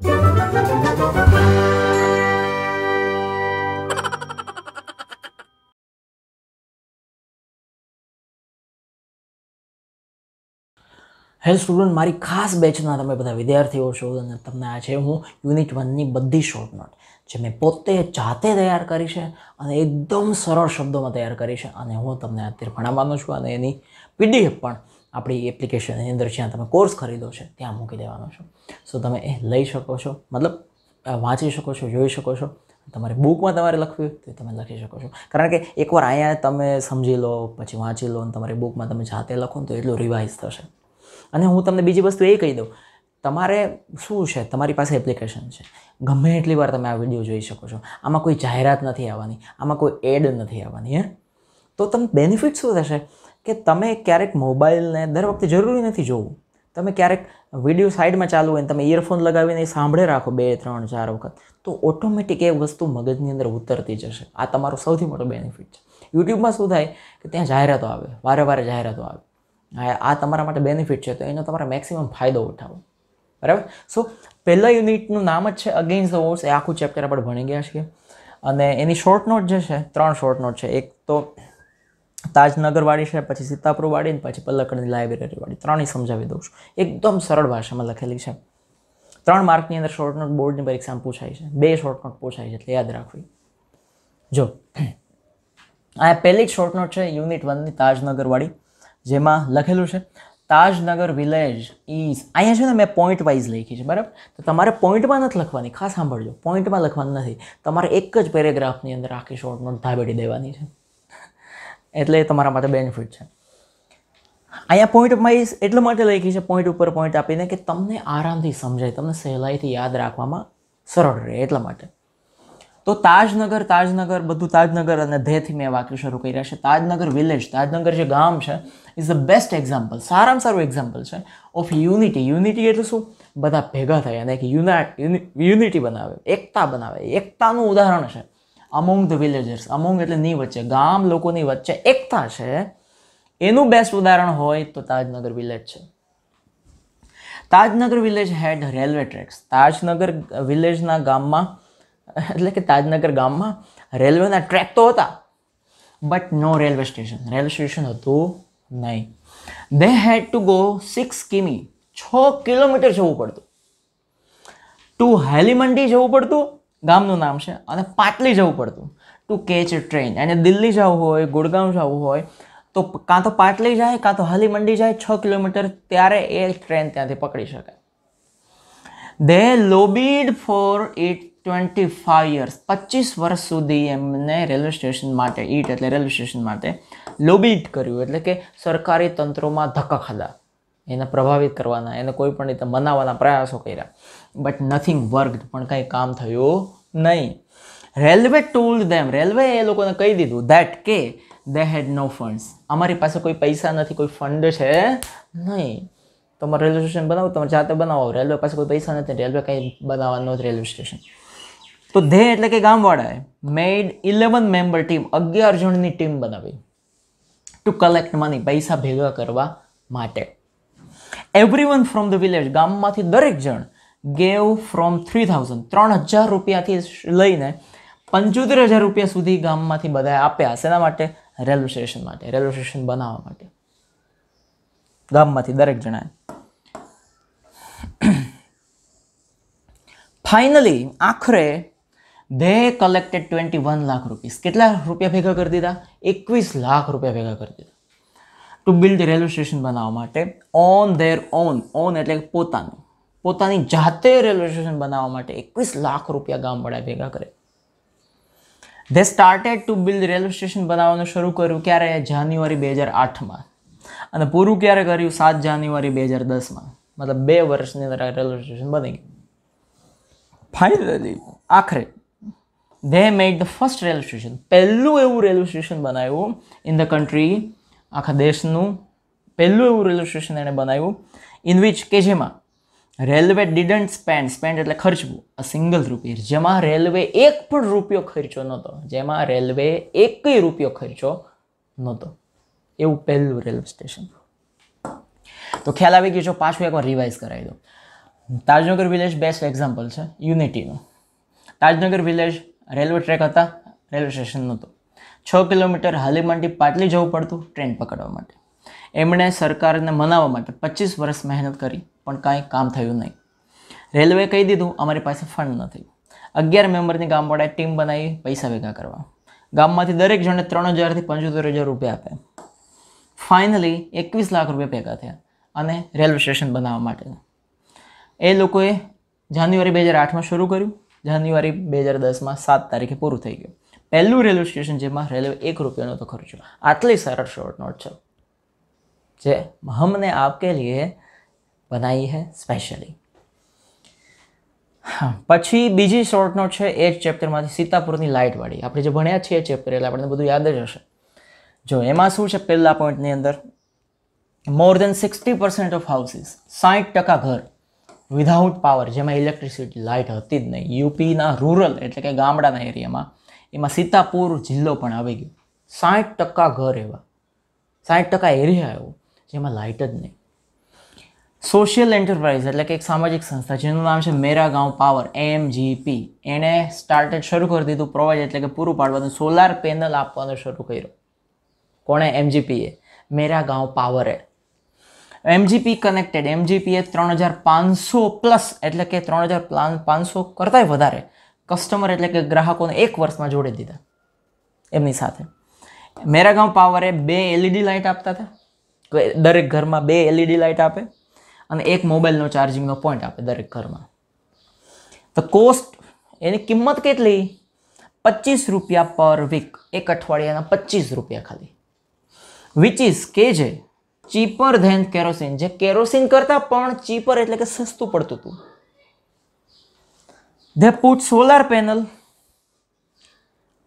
હે સ્ટુડન્ટ મારી ખાસ બેચના તમે બધા વિદ્યાર્થીઓ છો અને તમને આ છે હું યુનિટ વનની બધી શોર્ટ નોટ જે મેં પોતે જાતે તૈયાર કરી છે અને એકદમ સરળ શબ્દોમાં તૈયાર કરી છે અને હું તમને અત્યારે ભણાવવાનો છું અને એની પીડીએફ પણ આપણી એપ્લિકેશનની અંદર જ્યાં તમે કોર્સ ખરીદો છે ત્યાં મૂકી દેવાનો છો સો તમે એ લઈ શકો છો મતલબ વાંચી શકો છો જોઈ શકો છો તમારે બુકમાં તમારે લખવી તો તમે લખી શકો છો કારણ કે એકવાર અહીંયા તમે સમજી લો પછી વાંચી લો અને તમારી બુકમાં તમે જાતે લખો તો એટલું રિવાઇઝ થશે અને હું તમને બીજી વસ્તુ એ કહી દઉં તમારે શું છે તમારી પાસે એપ્લિકેશન છે ગમે એટલી વાર તમે આ વિડીયો જોઈ શકો છો આમાં કોઈ જાહેરાત નથી આવવાની આમાં કોઈ એડ નથી આવવાની હે તો તમને બેનિફિટ શું થશે કે તમે ક્યારેક મોબાઈલને દર વખતે જરૂરી નથી જોવું તમે ક્યારેક વિડીયો સાઈડમાં ચાલુ હોય ને તમે ઇયરફોન લગાવીને એ સાંભળે રાખો બે ત્રણ ચાર વખત તો ઓટોમેટિક એ વસ્તુ મગજની અંદર ઉતરતી જશે આ તમારો સૌથી મોટો બેનિફિટ છે યુટ્યુબમાં શું થાય કે ત્યાં જાહેરાતો આવે વારે વારે જાહેરાતો આવે આ તમારા માટે બેનિફિટ છે તો એનો તમારે મેક્સિમમ ફાયદો ઉઠાવો બરાબર સો પહેલાં યુનિટનું નામ જ છે અગેન્સ્ટ ધ વોર્સ એ આખું ચેપ્ટર આપણે ભણી ગયા છીએ અને એની શોર્ટ નોટ જે છે ત્રણ શોર્ટ નોટ છે એક તો તાજનગરવાળી છે પછી સીતાપુરવાળી ને પછી પલ્લકડની લાઇબ્રેરીવાળી ત્રણેય સમજાવી દઉં છું એકદમ સરળ ભાષામાં લખેલી છે ત્રણ માર્કની અંદર શોર્ટનોટ બોર્ડની પરીક્ષામાં પૂછાય છે બે શોર્ટનોટ પૂછાય છે એટલે યાદ રાખવી જો આ પહેલી જ શોર્ટનોટ છે યુનિટ વનની તાજનગરવાળી જેમાં લખેલું છે તાજનગર વિલેજ ઇઝ અહીંયા છે ને મેં પોઈન્ટ વાઇઝ લખી છે બરાબર તો તમારે પોઈન્ટમાં નથી લખવાની ખાસ સાંભળજો પોઈન્ટમાં લખવાનું નથી તમારે એક જ પેરેગ્રાફની અંદર આખી શોર્ટનોટ ધાબેડી દેવાની છે એટલે એ તમારા માટે બેનિફિટ છે અહીંયા પોઈન્ટ માઇસ એટલા માટે લખી છે પોઈન્ટ ઉપર પોઈન્ટ આપીને કે તમને આરામથી સમજાય તમને સહેલાઈથી યાદ રાખવામાં સરળ રહે એટલા માટે તો તાજનગર તાજનગર બધું તાજનગર અને ધેથી મેં વાક્ય શરૂ કર્યા છે તાજનગર વિલેજ તાજનગર જે ગામ છે ઇઝ ધ બેસ્ટ એક્ઝામ્પલ સારામાં સારું એક્ઝામ્પલ છે ઓફ યુનિટી યુનિટી એટલે શું બધા ભેગા થાય અને એક યુનિટી બનાવે એકતા બનાવે એકતાનું ઉદાહરણ છે અમોંગ ધ વિલેજર્સ અમોંગ એટલે ની વચ્ચે ગામ લોકોની વચ્ચે એકતા છે એનું બેસ્ટ ઉદાહરણ હોય તો તાજનગર વિલેજ છે Tajnagar village had railway tracks Tajnagar વિલેજના ગામમાં એટલે કે તાજનગર ગામમાં રેલવેના ટ્રેક તો હતા but no railway station railway station હતું નહીં they had to go six km છ કિલોમીટર જવું પડતું ટુ હેલીમંડી જવું પડતું ગામનું નામ છે અને પાટલી જવું પડતું ટુ કેચ ટ્રેન એને દિલ્હી જવું હોય ગુડગાંવ જવું હોય તો કાં તો પાટલી જાય કાં તો હાલી જાય છ કિલોમીટર ત્યારે એ ટ્રેન ત્યાંથી પકડી શકાય they lobbied for it twenty five years પચીસ વર્ષ સુધી એમને રેલવે સ્ટેશન માટે ઈટ એટલે રેલવે સ્ટેશન માટે લોબીડ કર્યું એટલે કે સરકારી તંત્રોમાં ધક્કા ખાધા એને પ્રભાવિત કરવાના એને કોઈ પણ રીતે મનાવવાના પ્રયાસો કર્યા બટ નથિંગ વર્ક પણ કંઈ કામ થયું નહીં રેલવે ટોલ્ડ ધેમ રેલવે એ લોકોને કહી દીધું ધેટ કે દે હેડ નો ફંડ્સ અમારી પાસે કોઈ પૈસા નથી કોઈ ફંડ છે નહીં તમારે રેલવે સ્ટેશન બનાવો તમારે જાતે બનાવો રેલવે પાસે કોઈ પૈસા નથી રેલવે કંઈ બનાવવાનું નથી રેલવે સ્ટેશન તો ધે એટલે કે ગામવાળાએ મેડ ઇલેવન મેમ્બર ટીમ અગિયાર જણની ટીમ બનાવી ટુ કલેક્ટ મની પૈસા ભેગા કરવા માટે એવરીવન ફ્રોમ ધ વિલેજ ગામમાંથી દરેક જણ ગેવ ફ્રોમ થ્રી થાઉઝન્ડ ત્રણ હજાર રૂપિયાથી લઈને પંચોતેર હજાર રૂપિયા સુધી ગામમાંથી બધાએ આપ્યા શેના માટે રેલવે સ્ટેશન માટે રેલવે સ્ટેશન બનાવવા માટે ગામમાંથી દરેક જણાએ ફાઇનલી આખરે they collected twenty one lakh rupees કેટલા રૂપિયા ભેગા કરી દીધા એકવીસ લાખ રૂપિયા ભેગા કરી દીધા ટુ બિલ્ડ રેલવે સ્ટેશન બનાવવા માટે ઓન ધેર ઓન ઓન એટલે પોતાનું પોતાની જાતે રેલવે સ્ટેશન બનાવવા માટે એકવીસ લાખ રૂપિયા ગામ ગામવાળા ભેગા કરે they started to build railway station બનાવવાનું શરૂ કર્યું ક્યારે જાન્યુઆરી બે હજાર આઠમાં અને પૂરું ક્યારે કર્યું સાત જાન્યુઆરી બે હજાર દસમાં મતલબ બે વર્ષની અંદર રેલવે સ્ટેશન બની ગયું ફાઇનલી આખરે they made the first railway station પહેલું એવું રેલવે સ્ટેશન બનાવ્યું ઇન ધ કન્ટ્રી આખા દેશનું પહેલું એવું રેલવે સ્ટેશન એણે બનાવ્યું ઇન વિચ કે જેમાં રેલવે ડિડન્ટ સ્પેન્ડ સ્પેન્ડ એટલે ખર્ચવું અ સિંગલ રૂપી જેમાં રેલવે એક પણ રૂપિયો ખર્ચો નહોતો જેમાં રેલવે એકય રૂપિયો ખર્ચો નહોતો એવું પહેલું રેલવે સ્ટેશન તો ખ્યાલ આવી ગયો છો પાછું એકવાર રિવાઇઝ કરાવી દો તાજનગર વિલેજ બેસ્ટ એક્ઝામ્પલ છે યુનિટીનું તાજનગર વિલેજ રેલવે ટ્રેક હતા રેલવે સ્ટેશન નહોતું છ કિલોમીટર હાલીમાંડી પાટલી જવું પડતું ટ્રેન પકડવા માટે એમણે સરકારને મનાવવા માટે પચીસ વર્ષ મહેનત કરી પણ કાંઈ કામ થયું નહીં રેલવે કહી દીધું અમારી પાસે ફંડ નથી અગિયાર મેમ્બરની ગામવાળાએ ટીમ બનાવી પૈસા ભેગા કરવા ગામમાંથી દરેક જણે ત્રણ હજારથી પંચોતેર હજાર રૂપિયા આપ્યા ફાઇનલી એકવીસ લાખ રૂપિયા ભેગા થયા અને રેલવે સ્ટેશન બનાવવા માટે એ લોકોએ જાન્યુઆરી બે હજાર આઠમાં શરૂ કર્યું જાન્યુઆરી બે હજાર દસમાં સાત તારીખે પૂરું થઈ ગયું પહેલું રેલવે સ્ટેશન જેમાં રેલવે એક રૂપિયાનો તો ખર્ચો આટલી સરળ શોર્ટ નોટ છે જે હમને આપકે લીએ બનાવી હે સ્પેશિયલી પછી બીજી શોર્ટ નોટ છે એ જ ચેપ્ટરમાંથી સીતાપુરની લાઇટવાળી આપણે જે ભણ્યા છીએ ચેપ્ટર એટલે આપણને બધું યાદ જ હશે જો એમાં શું છે પહેલા પોઈન્ટની અંદર more than sixty percent of houses સાઠ ટકા ઘર વિધાઉટ પાવર જેમાં ઇલેક્ટ્રિસિટી લાઇટ હતી જ નહીં યુપીના રૂરલ એટલે કે ગામડાના એરિયામાં એમાં સીતાપુર જિલ્લો પણ આવી ગયો સાઠ ટકા ઘર એવા સાઠ ટકા એરિયા એવો જેમાં લાઇટ જ નહીં સોશિયલ એન્ટરપ્રાઇઝ એટલે કે એક સામાજિક સંસ્થા જેનું નામ છે મેરા ગાંવ પાવર એમજીપી એણે સ્ટાર્ટેડ શરૂ કરી દીધું પ્રોવાઈડ એટલે કે પૂરું પાડવાનું સોલાર પેનલ આપવાનું શરૂ કર્યું કોણે એમજીપીએ મેરા ગાંવ પાવરે એમજીપી કનેક્ટેડ એમજીપીએ ત્રણ હજાર પાંચસો પ્લસ એટલે કે ત્રણ હજાર પ્લાન પાંચસો કરતાંય વધારે કસ્ટમર એટલે કે ગ્રાહકોને એક વર્ષમાં જોડી દીધા એમની સાથે મેરાગાંવ પાવરે બે એલઈડી લાઇટ આપતા હતા દરેક ઘરમાં બે એલઈડી લાઇટ આપે અને એક મોબાઈલનો ચાર્જિંગનો પોઈન્ટ આપે દરેક ઘરમાં તો કોસ્ટ એની કિંમત કેટલી પચીસ રૂપિયા પર વીક એક અઠવાડિયાના પચીસ રૂપિયા ખાલી વિચ ઇઝ કે જે ચીપર ધેન કેરોસીન જે કેરોસીન કરતાં પણ ચીપર એટલે કે સસ્તું પડતું હતું they put solar panel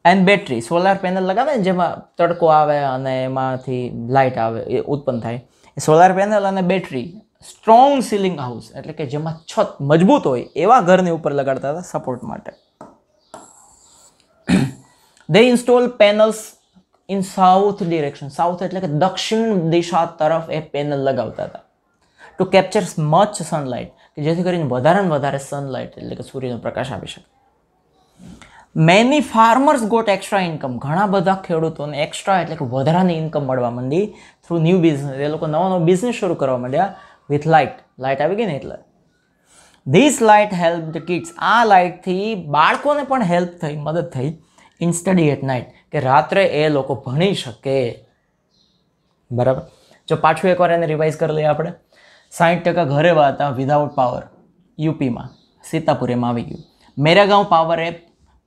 and battery solar panel લગાવે ને જેમાં તડકો આવે અને એમાંથી લાઇટ આવે એ ઉત્પન્ન થાય સોલાર પેનલ અને બેટરી સ્ટ્રોંગ સીલિંગ હાઉસ એટલે કે જેમાં છત મજબૂત હોય એવા ઘરની ઉપર લગાડતા હતા સપોર્ટ માટે they install panels in south direction south એટલે કે દક્ષિણ દિશા તરફ એ પેનલ લગાવતા હતા ટુ કેપ્ચર મચ સનલાઇટ જેથી કરીને વધારે ને વધારે સનલાઇટ એટલે કે સૂર્યનો પ્રકાશ આપી શકે many farmers got extra income ઘણા બધા ખેડૂતોને એક્સ્ટ્રા એટલે કે વધારાની ઇન્કમ મળવા માંડી થ્રુ ન્યૂ બિઝનેસ એ લોકો નવો નવો બિઝનેસ શરૂ કરવા માંડ્યા વિથ લાઇટ લાઇટ આવી ગઈ ને એટલે this light help the kids આ લાઇટથી બાળકોને પણ હેલ્પ થઈ મદદ થઈ ઇન સ્ટડી એટ નાઇટ કે રાત્રે એ લોકો ભણી શકે બરાબર જો પાછું એકવાર એને રિવાઇઝ કરી લઈએ આપણે સાઠ ટકા ઘરે હતા વિધાઉટ પાવર યુપીમાં સીતાપુરેમાં આવી ગયું મેરાગાંવ પાવરે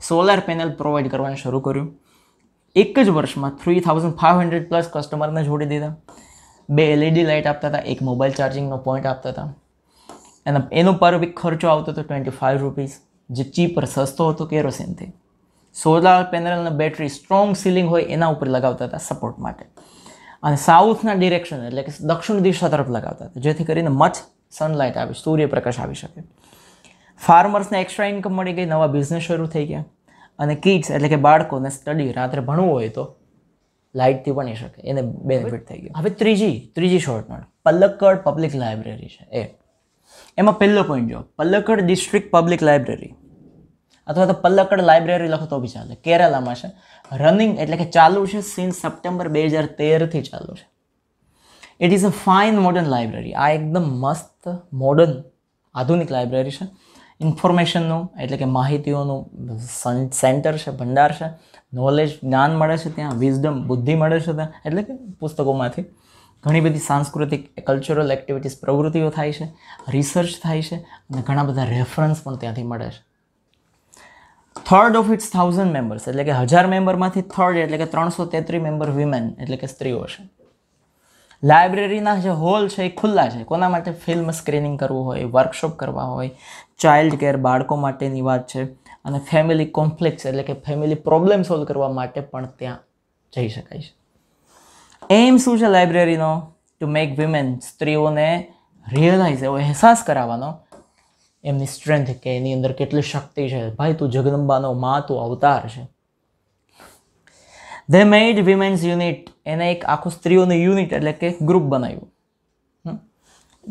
સોલાર પેનલ પ્રોવાઈડ કરવાનું શરૂ કર્યું એક જ વર્ષમાં three thousand five hundred plus કસ્ટમરને જોડી દીધા બે એલઈડી લાઇટ આપતા હતા એક મોબાઈલ ચાર્જિંગનો પોઈન્ટ આપતા હતા એના એનો પર વીક ખર્ચો આવતો હતો ટ્વેન્ટી ફાઇવ રૂપીઝ જે ચીપર સસ્તો હતો કેરોસીનથી સોલાર પેનલ અને બેટરી સ્ટ્રોંગ સીલિંગ હોય એના ઉપર લગાવતા હતા સપોર્ટ માટે અને સાઉથના ડિરેક્શન એટલે કે દક્ષિણ દિશા તરફ લગાવતા હતા જેથી કરીને મચ સનલાઇટ આવી સૂર્યપ્રકાશ આવી શકે ફાર્મર્સને એક્સ્ટ્રા ઇન્કમ મળી ગઈ નવા બિઝનેસ શરૂ થઈ ગયા અને કિડ્સ એટલે કે બાળકોને સ્ટડી રાત્રે ભણવું હોય તો લાઇટથી ભણી શકે એને બેનિફિટ થઈ ગયો હવે ત્રીજી ત્રીજી શોર્ટમાં પલક્કડ પબ્લિક લાઇબ્રેરી છે એ એમાં પહેલો પોઈન્ટ જો પલ્લક્કડ ડિસ્ટ્રિક્ટ પબ્લિક લાઇબ્રેરી અથવા તો પલ્લકડ લાઇબ્રેરી લખો તો બી ચાલે કેરાલામાં છે રનિંગ એટલે કે ચાલુ છે સિન્સ સપ્ટેમ્બર બે હજાર તેરથી ચાલુ છે it is a fine modern library આ એકદમ મસ્ત મોડર્ન આધુનિક લાઇબ્રેરી છે ઇન્ફોર્મેશનનું એટલે કે માહિતીઓનું સન સેન્ટર છે ભંડાર છે નોલેજ જ્ઞાન મળે છે ત્યાં વિઝડમ બુદ્ધિ મળે છે ત્યાં એટલે કે પુસ્તકોમાંથી ઘણી બધી સાંસ્કૃતિક કલ્ચરલ એક્ટિવિટીઝ પ્રવૃત્તિઓ થાય છે રિસર્ચ થાય છે અને ઘણા બધા રેફરન્સ પણ ત્યાંથી મળે છે third of its thousand members એટલે કે હજાર મેમ્બરમાંથી થર્ડ એટલે કે ત્રણસો તેત્રીસ મેમ્બર વિમેન એટલે કે સ્ત્રીઓ છે લાઇબ્રેરીના જે હોલ છે એ ખુલ્લા છે કોના માટે ફિલ્મ સ્ક્રીનિંગ કરવું હોય વર્કશોપ કરવા હોય ચાઇલ્ડ કેર બાળકો માટેની વાત છે અને ફેમિલી કોમ્પ્લેક્સ એટલે કે ફેમિલી પ્રોબ્લેમ સોલ્વ કરવા માટે પણ ત્યાં જઈ શકાય છે એમ શું છે લાઇબ્રેરીનો ટુ મેક વિમેન સ્ત્રીઓને રિયલાઇઝ એવો અહેસાસ કરાવવાનો એમની સ્ટ્રેન્થ કે એની અંદર કેટલી શક્તિ છે ભાઈ તું જગદંબાનો માં તું અવતાર છે ધે મેડ વિમેન્સ યુનિટ એને એક આખું સ્ત્રીઓનું યુનિટ એટલે કે ગ્રુપ બનાવ્યું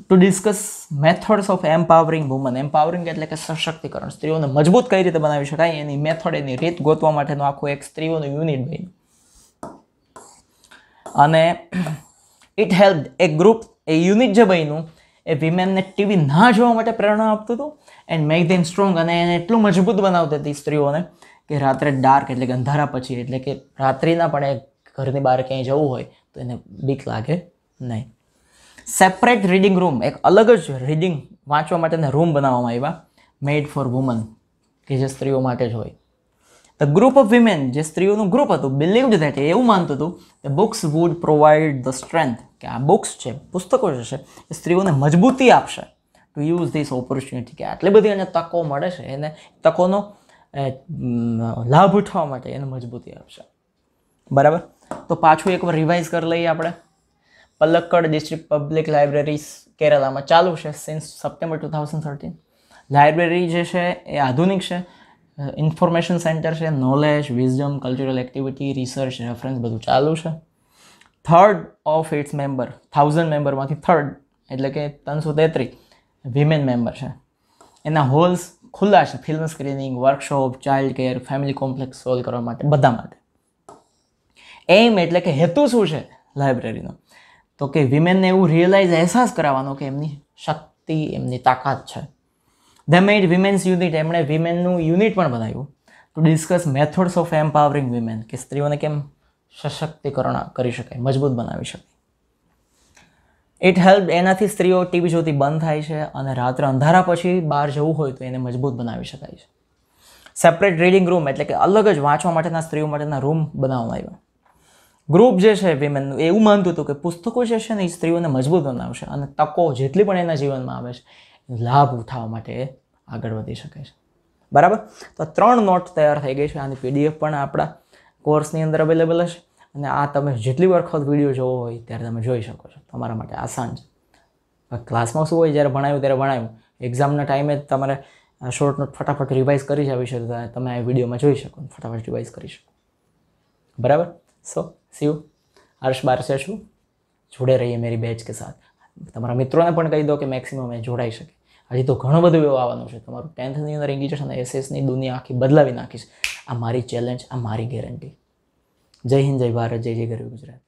to discuss methods of empowering woman empowering એટલે કે સશક્તિકરણ સ્ત્રીઓને મજબૂત કઈ રીતે બનાવી શકાય એની મેથડ એની રીત ગોતવા માટેનું આખું એક સ્ત્રીઓનું યુનિટ બન્યું અને ઇટ હેલ્પ એ ગ્રુપ એ યુનિટ જે બન્યું એ વિમેનને ટીવી ના જોવા માટે પ્રેરણા આપતું હતું એન્ડ મેક ધેમ સ્ટ્રોંગ અને એને એટલું મજબૂત બનાવતી હતી સ્ત્રીઓને કે રાત્રે ડાર્ક એટલે કે અંધારા પછી એટલે કે રાત્રિના પણ એ ઘરની બહાર ક્યાંય જવું હોય તો એને બીક લાગે નહીં સેપરેટ રીડિંગ રૂમ એક અલગ જ રીડિંગ વાંચવા માટેના રૂમ બનાવવામાં આવ્યા મેડ ફોર વુમન કે જે સ્ત્રીઓ માટે જ હોય ધ ગ્રુપ ઓફ વિમેન જે સ્ત્રીઓનું ગ્રુપ હતું બિલીવડ દેટ એવું માનતું હતું the books would provide the strength કે આ બુક્સ છે પુસ્તકો જે છે એ સ્ત્રીઓને મજબૂતી આપશે ટુ યુઝ ધીસ ઓપોર્ચ્યુનિટી કે આટલી બધી એને તકો મળે છે એને તકોનો લાભ ઉઠાવવા માટે એને મજબૂતી આપશે બરાબર તો પાછું એકવાર રિવાઇઝ કરી લઈએ આપણે પલક્કડ ડિસ્ટ્રિક્ટ પબ્લિક લાઇબ્રેરી કેરલામાં ચાલુ છે since September two thousand thirteen library જે છે એ આધુનિક છે ઇન્ફોર્મેશન સેન્ટર છે knowledge wisdom cultural activity research reference બધું ચાલુ છે third of its member thousand મેમ્બરમાંથી થર્ડ એટલે કે ત્રણસો તેત્રીસ વિમેન મેમ્બર છે એના હોલ્સ ખુલ્લા છે film screening workshop child care family complex solve કરવા માટે બધા માટે એમ એટલે કે હેતુ શું છે લાઇબ્રેરીનો તો કે વિમેનને એવું રિયલાઇઝ અહેસાસ કરાવવાનો કે એમની શક્તિ એમની તાકાત છે ધ મેડ વિમેન્સ યુનિટ એમણે વિમેનનું યુનિટ પણ બનાવ્યું to discuss methods of empowering women કે સ્ત્રીઓને કેમ સશક્તિકરણ કરી શકાય મજબૂત બનાવી શકાય ઇટ હેલ્પ એનાથી સ્ત્રીઓ ટીવી જોતી બંધ થાય છે અને રાત્રે અંધારા પછી બહાર જવું હોય તો એને મજબૂત બનાવી શકાય છે સેપરેટ રીડિંગ રૂમ એટલે કે અલગ જ વાંચવા માટેના સ્ત્રીઓ માટેના રૂમ બનાવવામાં આવ્યા ગ્રુપ જે છે વિમેનનું એવું માનતું હતું કે પુસ્તકો જે છે ને એ સ્ત્રીઓને મજબૂત બનાવશે અને તકો જેટલી પણ એના જીવનમાં આવે છે લાભ ઉઠાવવા માટે આગળ વધી શકે છે બરાબર તો ત્રણ નોટ તૈયાર થઈ ગઈ છે આની પીડીએફ પણ આપણા કોર્સની અંદર અવેલેબલ હશે અને આ તમે જેટલી વાર વખત વિડીયો જોવો હોય ત્યારે તમે જોઈ શકો છો તમારા માટે આસાન છે ક્લાસમાં શું હોય જ્યારે ભણાવ્યું ત્યારે ભણાયું એક્ઝામના ટાઈમે તમારે શોર્ટ નોટ ફટાફટ રિવાઇઝ કરી જાવી છે તો તમે આ વિડીયોમાં જોઈ શકો ફટાફટ રિવાઇઝ કરી શકો બરાબર સો સી યુ હર્ષ બારસે છું જોડે રહીએ મેરી બેચ કે સાથ તમારા મિત્રોને પણ કહી દો કે મેક્સિમમ એ જોડાઈ શકે હજી તો ઘણું બધું એવું આવવાનું છે તમારું ટેન્થની અંદર ઇંગ્લિશ અને એસએસની દુનિયા આખી બદલાવી નાખીશ આ મારી ચેલેન્જ આ મારી ગેરંટી જય હિન્દ જય ભારત જય જય ગરવી ગુજરાત